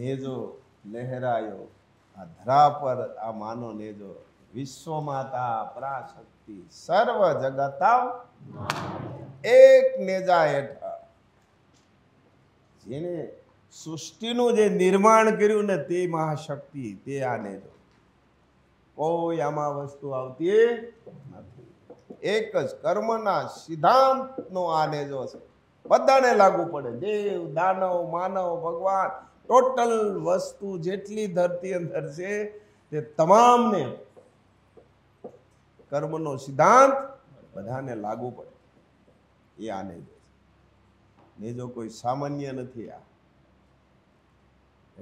નેજો લહેરાયો આ ધરા પર આ માનો નેજો વિશ્વ પરાશક્તિ સર્વ જગતા એક નેજા હેઠળ જેને સૃષ્ટિનું જે નિર્માણ કર્યું ને તે મહાશક્તિ તે આ નેજો કોઈ આમાં વસ્તુ આવતી નથી એક જ કર્મના સિદ્ધાંતનો આ નેજો છે બધાને લાગુ પડે દેવ દાનવ માનવ ભગવાન ટોટલ વસ્તુ જેટલી ધરતી અંદર છે તે તમામને કર્મનો સિદ્ધાંત બધાને લાગુ પડે એ આને ને જો કોઈ સામાન્ય નથી આ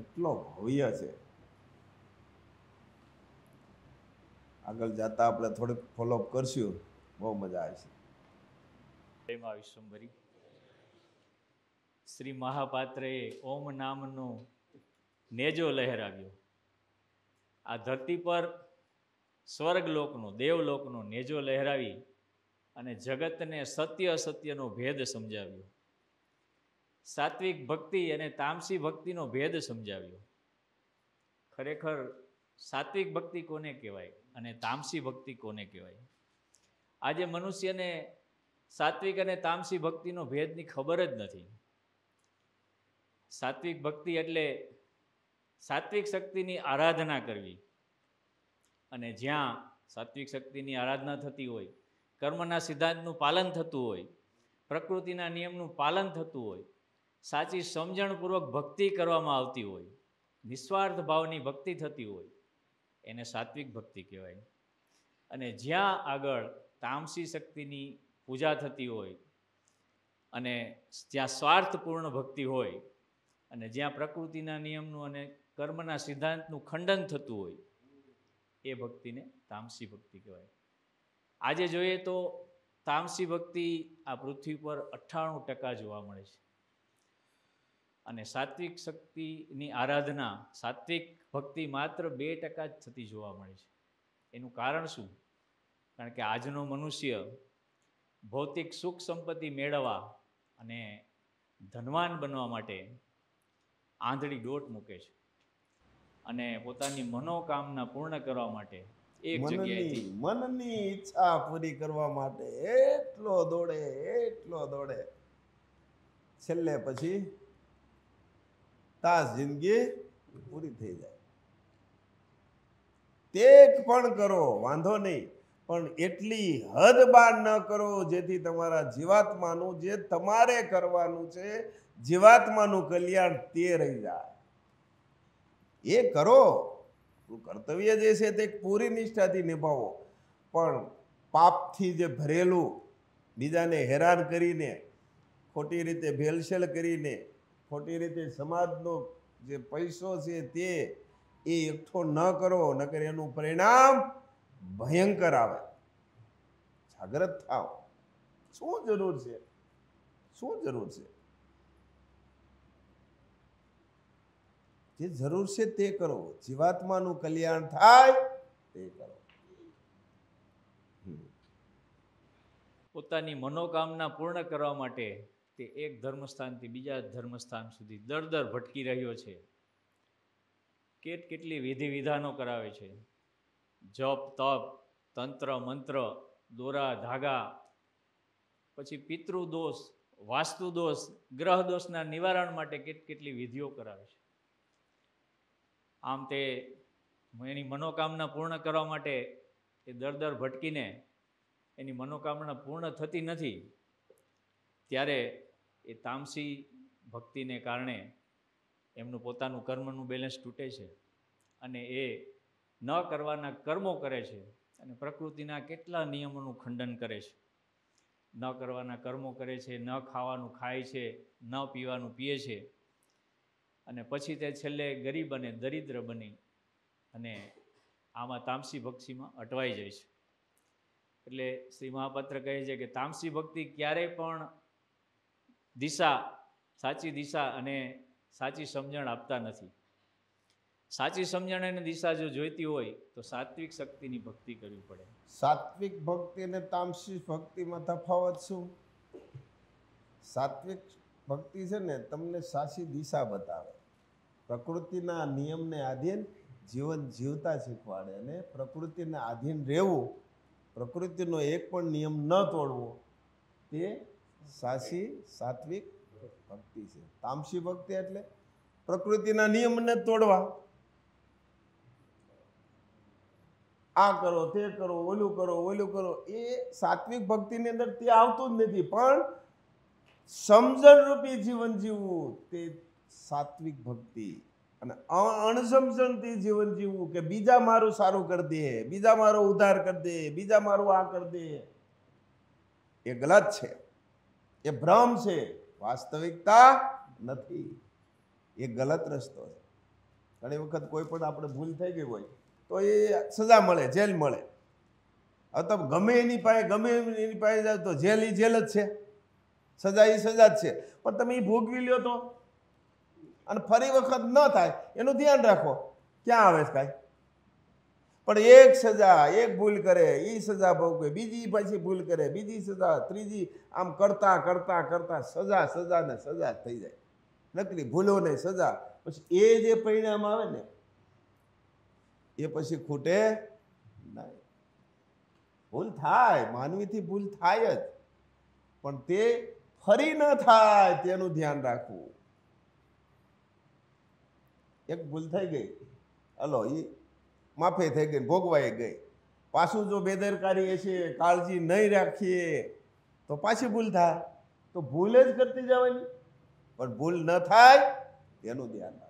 એટલો ભવ્ય છે આગળ જતા આપણે થોડુંક ફોલોઅપ કરશું બહુ મજા આવશે જય મા વિશ્વંભરી શ્રી મહાપાત્રએ ઓમ નામનો નેજો લહેરાવ્યો આ ધરતી પર સ્વર્ગલોકનો દેવલોકનો નેજો લહેરાવી અને જગતને સત્ય અસત્યનો ભેદ સમજાવ્યો સાત્વિક ભક્તિ અને તામસી ભક્તિનો ભેદ સમજાવ્યો ખરેખર સાત્વિક ભક્તિ કોને કહેવાય અને તામસી ભક્તિ કોને કહેવાય આજે મનુષ્યને સાત્વિક અને તામસી ભક્તિનો ભેદની ખબર જ નથી સાત્વિક ભક્તિ એટલે સાત્વિક શક્તિની આરાધના કરવી અને જ્યાં સાત્વિક શક્તિની આરાધના થતી હોય કર્મના સિદ્ધાંતનું પાલન થતું હોય પ્રકૃતિના નિયમનું પાલન થતું હોય સાચી સમજણપૂર્વક ભક્તિ કરવામાં આવતી હોય નિસ્વાર્થ ભાવની ભક્તિ થતી હોય એને સાત્વિક ભક્તિ કહેવાય અને જ્યાં આગળ તામસી શક્તિની પૂજા થતી હોય અને જ્યાં સ્વાર્થપૂર્ણ ભક્તિ હોય અને જ્યાં પ્રકૃતિના નિયમનું અને કર્મના સિદ્ધાંતનું ખંડન થતું હોય એ ભક્તિને તામસી ભક્તિ કહેવાય આજે જોઈએ તો તામસી ભક્તિ આ પૃથ્વી પર અઠ્ઠાણું ટકા જોવા મળે છે અને સાત્વિક શક્તિની આરાધના સાત્વિક ભક્તિ માત્ર બે ટકા જ થતી જોવા મળે છે એનું કારણ શું કારણ કે આજનો મનુષ્ય ભૌતિક સુખ સંપત્તિ મેળવવા અને ધનવાન બનવા માટે આંધળી ડોટ મૂકે છે અને પોતાની મનોકામના પૂર્ણ કરવા માટે એક જગ્યાએથી મનની ઈચ્છા પૂરી કરવા માટે એટલો દોડે એટલો દોડે છેલ્લે પછી તાસ જિંદગી પૂરી થઈ જાય તે પણ કરો વાંધો નહીં પણ એટલી હદ બાર ન કરો જેથી તમારા જીવાત્માનું જે તમારે કરવાનું છે જીવાત્માનું કલ્યાણ તે રહી જાય એ કરો કર્તવ્ય જે છે તે પૂરી નિષ્ઠાથી નિભાવો પણ પાપથી જે ભરેલું બીજાને હેરાન કરીને ખોટી રીતે ભેલસેલ કરીને ખોટી રીતે સમાજનો જે પૈસો છે તે એ એકઠો ન કરો નકર એનું પરિણામ ભયંકર આવે જાગ્રત થાવ શું જરૂર છે શું જરૂર છે જે જરૂર છે તે કરો જીવાત્માનું કલ્યાણ થાય તે કરો પોતાની મનોકામના પૂર્ણ કરવા માટે તે એક ધર્મસ્થાનથી બીજા ધર્મસ્થાન સુધી દર દર ભટકી રહ્યો છે કેટ કેટલી વિધિ વિધાનો કરાવે છે જપ તપ તંત્ર મંત્ર દોરા ધાગા પછી પિતૃદોષ વાસ્તુદોષ ગ્રહદોષના નિવારણ માટે કેટ કેટલી વિધિઓ કરાવે છે આમ તે એની મનોકામના પૂર્ણ કરવા માટે એ દર દર ભટકીને એની મનોકામના પૂર્ણ થતી નથી ત્યારે એ તામસી ભક્તિને કારણે એમનું પોતાનું કર્મનું બેલેન્સ તૂટે છે અને એ ન કરવાના કર્મો કરે છે અને પ્રકૃતિના કેટલા નિયમોનું ખંડન કરે છે ન કરવાના કર્મો કરે છે ન ખાવાનું ખાય છે ન પીવાનું પીએ છે અને પછી તે છેલ્લે ગરીબ અને દરિદ્ર બની અને આમાં તામસી ભક્ષીમાં અટવાઈ જાય છે એટલે શ્રી મહાપાત્ર કહે છે કે તામસી ભક્તિ ક્યારેય પણ દિશા સાચી દિશા અને સાચી સમજણ આપતા નથી સાચી સમજણ અને દિશા જો જોઈતી હોય તો સાત્વિક શક્તિની ભક્તિ કરવી પડે સાત્વિક ભક્તિ અને તામસિક ભક્તિમાં તફાવત શું સાત્વિક ભક્તિ છે ને તમને સાચી દિશા બતાવે પ્રકૃતિના નિયમને આધીન જીવન જીવતા શીખવાડે અને પ્રકૃતિને આધીન રહેવું પ્રકૃતિનો એક પણ નિયમ ન તોડવો તે સાચી સાત્વિક ભક્તિ છે તામસી ભક્તિ એટલે પ્રકૃતિના નિયમને તોડવા આ કરો તે કરો ઓલું કરો ઓલું કરો એ સાત્વિક ભક્તિની અંદર તે આવતું જ નથી પણ સમજણરૂપી જીવન જીવવું તે સાત્વિક ભક્તિ અને અણસમજણથી જીવન જીવવું કે બીજા મારું સારું કરી દે બીજા મારો ઉધાર કરી દે બીજા મારું આ કરી દે એ ગલત છે એ ભ્રમ છે વાસ્તવિકતા નથી એ ગલત રસ્તો છે ઘણી વખત કોઈ પણ આપણે ભૂલ થઈ ગઈ હોય તો એ સજા મળે જેલ મળે હવે તમે ગમે એની પાસે ગમે એની પાસે જાઓ તો જેલ એ જેલ જ છે સજા એ સજા જ છે પણ તમે એ ભોગવી લ્યો તો અને ફરી વખત ન થાય એનું ધ્યાન રાખો ક્યાં આવે છે કાંઈ પણ એક સજા એક ભૂલ કરે એ સજા ભોગવે બીજી પછી ભૂલ કરે બીજી સજા ત્રીજી આમ કરતા કરતા કરતા સજા સજા ને સજા થઈ જાય નકરી ભૂલોને સજા પછી એ જે પરિણામ આવે ને એ પછી ખૂટે નહીં ભૂલ થાય માનવીથી ભૂલ થાય જ પણ તે ફરી ન થાય તેનું ધ્યાન રાખવું એક ભૂલ થઈ ગઈ હલો એ માફે થઈ ગઈ ભોગવાઈ ગઈ પાછું જો બેદરકારી છે કાળજી નહીં રાખીએ તો પાછી ભૂલ થાય તો ભૂલ જ કરતી જવાની પણ ભૂલ ન થાય તેનું ધ્યાન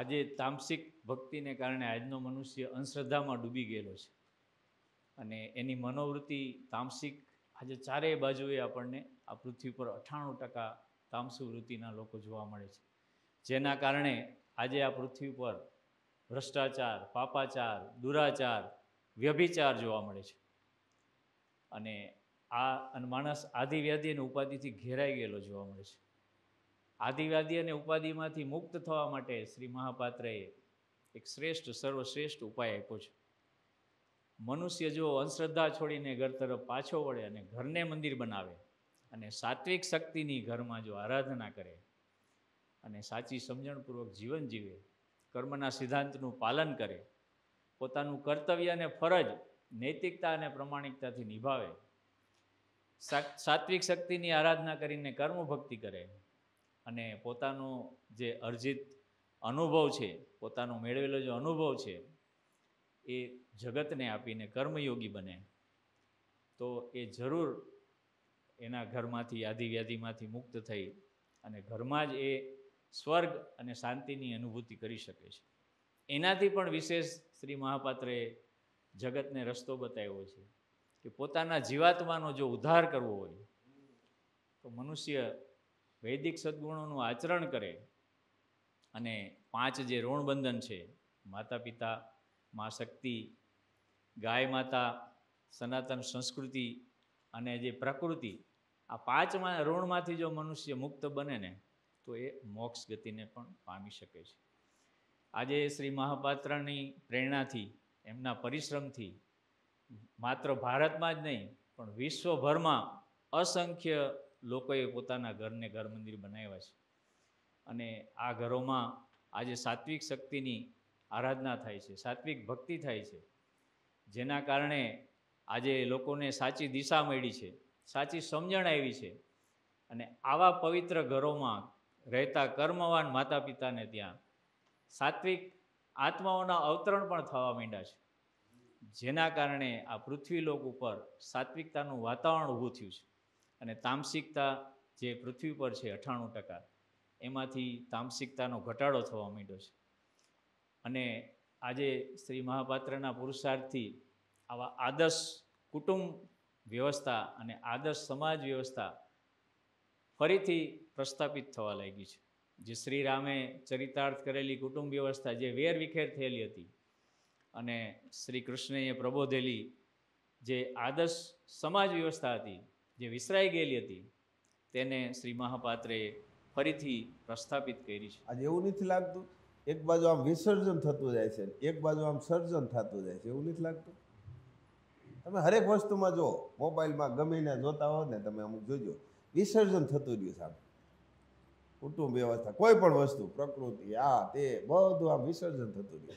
આજે તામસિક ભક્તિને કારણે આજનો મનુષ્ય અંધશ્રદ્ધામાં ડૂબી ગયેલો છે અને એની મનોવૃત્તિ તામસિક આજે ચારેય બાજુએ આપણને આ પૃથ્વી પર અઠ્ઠાણું ટકા તામસુ વૃત્તિના લોકો જોવા મળે છે જેના કારણે આજે આ પૃથ્વી પર ભ્રષ્ટાચાર પાપાચાર દુરાચાર વ્યભિચાર જોવા મળે છે અને આ માણસ આદિવ્યાધિ અને ઉપાધિથી ઘેરાઈ ગયેલો જોવા મળે છે આદિવાદી અને ઉપાધિમાંથી મુક્ત થવા માટે શ્રી મહાપાત્રએ એક શ્રેષ્ઠ સર્વશ્રેષ્ઠ ઉપાય આપ્યો છે મનુષ્ય જો અંધશ્રદ્ધા છોડીને ઘર તરફ પાછો વળે અને ઘરને મંદિર બનાવે અને સાત્વિક શક્તિની ઘરમાં જો આરાધના કરે અને સાચી સમજણપૂર્વક જીવન જીવે કર્મના સિદ્ધાંતનું પાલન કરે પોતાનું કર્તવ્ય અને ફરજ નૈતિકતા અને પ્રમાણિકતાથી નિભાવે સાત્વિક શક્તિની આરાધના કરીને કર્મ ભક્તિ કરે અને પોતાનો જે અર્જિત અનુભવ છે પોતાનો મેળવેલો જે અનુભવ છે એ જગતને આપીને કર્મયોગી બને તો એ જરૂર એના ઘરમાંથી આધિવ્યાધિમાંથી મુક્ત થઈ અને ઘરમાં જ એ સ્વર્ગ અને શાંતિની અનુભૂતિ કરી શકે છે એનાથી પણ વિશેષ શ્રી મહાપાત્રે જગતને રસ્તો બતાવ્યો છે કે પોતાના જીવાત્માનો જો ઉદ્ધાર કરવો હોય તો મનુષ્ય વૈદિક સદગુણોનું આચરણ કરે અને પાંચ જે ઋણબંધન છે માતા પિતા મા શક્તિ ગાય માતા સનાતન સંસ્કૃતિ અને જે પ્રકૃતિ આ પાંચમાં ઋણમાંથી જો મનુષ્ય મુક્ત બને ને તો એ મોક્ષ ગતિને પણ પામી શકે છે આજે શ્રી મહાપાત્રની પ્રેરણાથી એમના પરિશ્રમથી માત્ર ભારતમાં જ નહીં પણ વિશ્વભરમાં અસંખ્ય લોકોએ પોતાના ઘરને ઘર મંદિર બનાવ્યા છે અને આ ઘરોમાં આજે સાત્વિક શક્તિની આરાધના થાય છે સાત્વિક ભક્તિ થાય છે જેના કારણે આજે લોકોને સાચી દિશા મળી છે સાચી સમજણ આવી છે અને આવા પવિત્ર ઘરોમાં રહેતા કર્મવાન માતા પિતાને ત્યાં સાત્વિક આત્માઓના અવતરણ પણ થવા માંડ્યા છે જેના કારણે આ પૃથ્વી લોક ઉપર સાત્વિકતાનું વાતાવરણ ઊભું થયું છે અને તામસિકતા જે પૃથ્વી પર છે અઠ્ઠાણું ટકા એમાંથી તામસિકતાનો ઘટાડો થવા માંડ્યો છે અને આજે શ્રી મહાપાત્રના પુરુષાર્થથી આવા આદર્શ કુટુંબ વ્યવસ્થા અને આદર્શ સમાજ વ્યવસ્થા ફરીથી પ્રસ્થાપિત થવા લાગી છે જે શ્રી રામે ચરિતાર્થ કરેલી કુટુંબ વ્યવસ્થા જે વેરવિખેર થયેલી હતી અને શ્રી કૃષ્ણએ પ્રબોધેલી જે આદર્શ સમાજ વ્યવસ્થા હતી જે વિસરાઈ ગયેલી હતી તેને શ્રી મહાપાત્રે ફરીથી પ્રસ્થાપિત કરી છે આજે એવું નથી લાગતું એક બાજુ આમ વિસર્જન થતું જાય છે એક બાજુ આમ સર્જન થતું જાય છે એવું નથી લાગતું તમે હરેક વસ્તુમાં જો મોબાઈલમાં ગમીને જોતા હો ને તમે અમુક જોજો વિસર્જન થતું રહ્યું છે આમ કુટુંબ વ્યવસ્થા કોઈ પણ વસ્તુ પ્રકૃતિ આ તે બધું આમ વિસર્જન થતું રહ્યું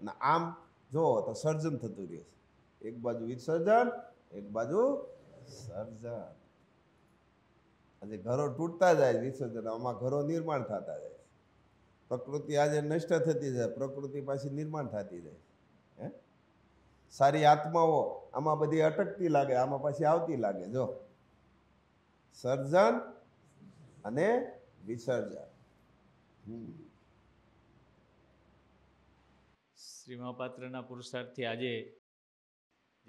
અને આમ જો તો સર્જન થતું રહ્યું એક બાજુ વિસર્જન એક બાજુ સર્જન આજે ઘરો તૂટતા જાય વિસર્જન આમાં ઘરો નિર્માણ થતા જાય પ્રકૃતિ આજે નષ્ટ થતી જાય પ્રકૃતિ પાછી નિર્માણ થતી જાય હે સારી આત્માઓ આમાં બધી અટકતી લાગે આમાં પાછી આવતી લાગે જો સર્જન અને વિસર્જન શ્રી મહાપાત્રના પુરુષાર્થથી આજે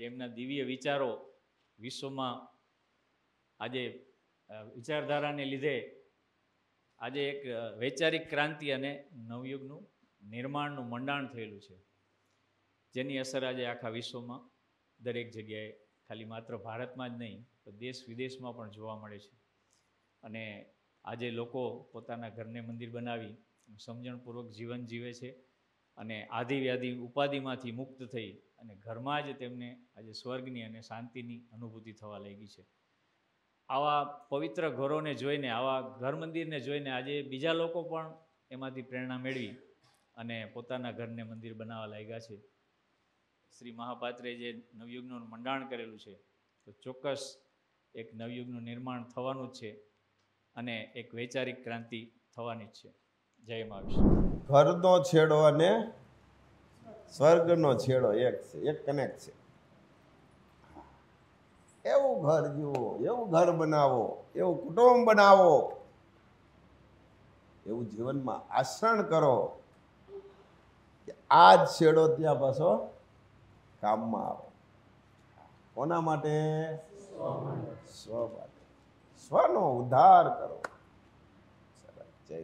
જેમના દિવ્ય વિચારો વિશ્વમાં આજે વિચારધારાને લીધે આજે એક વૈચારિક ક્રાંતિ અને નવયુગનું નિર્માણનું મંડાણ થયેલું છે જેની અસર આજે આખા વિશ્વમાં દરેક જગ્યાએ ખાલી માત્ર ભારતમાં જ નહીં તો દેશ વિદેશમાં પણ જોવા મળે છે અને આજે લોકો પોતાના ઘરને મંદિર બનાવી સમજણપૂર્વક જીવન જીવે છે અને આધિવ્યાધિ ઉપાધિમાંથી મુક્ત થઈ અને ઘરમાં જ તેમને આજે સ્વર્ગની અને શાંતિની અનુભૂતિ થવા લાગી છે આવા પવિત્ર ઘરોને જોઈને આવા ઘર મંદિરને જોઈને આજે બીજા લોકો પણ એમાંથી પ્રેરણા મેળવી અને પોતાના ઘરને મંદિર બનાવવા લાગ્યા છે શ્રી મહાપાત્રે જે નવયુગનું મંડાણ કરેલું છે તો ચોક્કસ એક નવયુગનું નિર્માણ થવાનું જ છે અને એક વૈચારિક ક્રાંતિ થવાની જ છે જય મહાવીર ઘરનો છેડો અને સ્વર્ગનો છેડો એક છે એક કનેક્ટ છે એવું ઘર જુઓ એવું ઘર બનાવો એવું કુટુંબ બનાવો એવું જીવનમાં આચરણ કરો આ જ છેડો ત્યાં પાછો કામમાં આવે કોના માટે સ્વ માટે સ્વનો ઉદ્ધાર કરો જય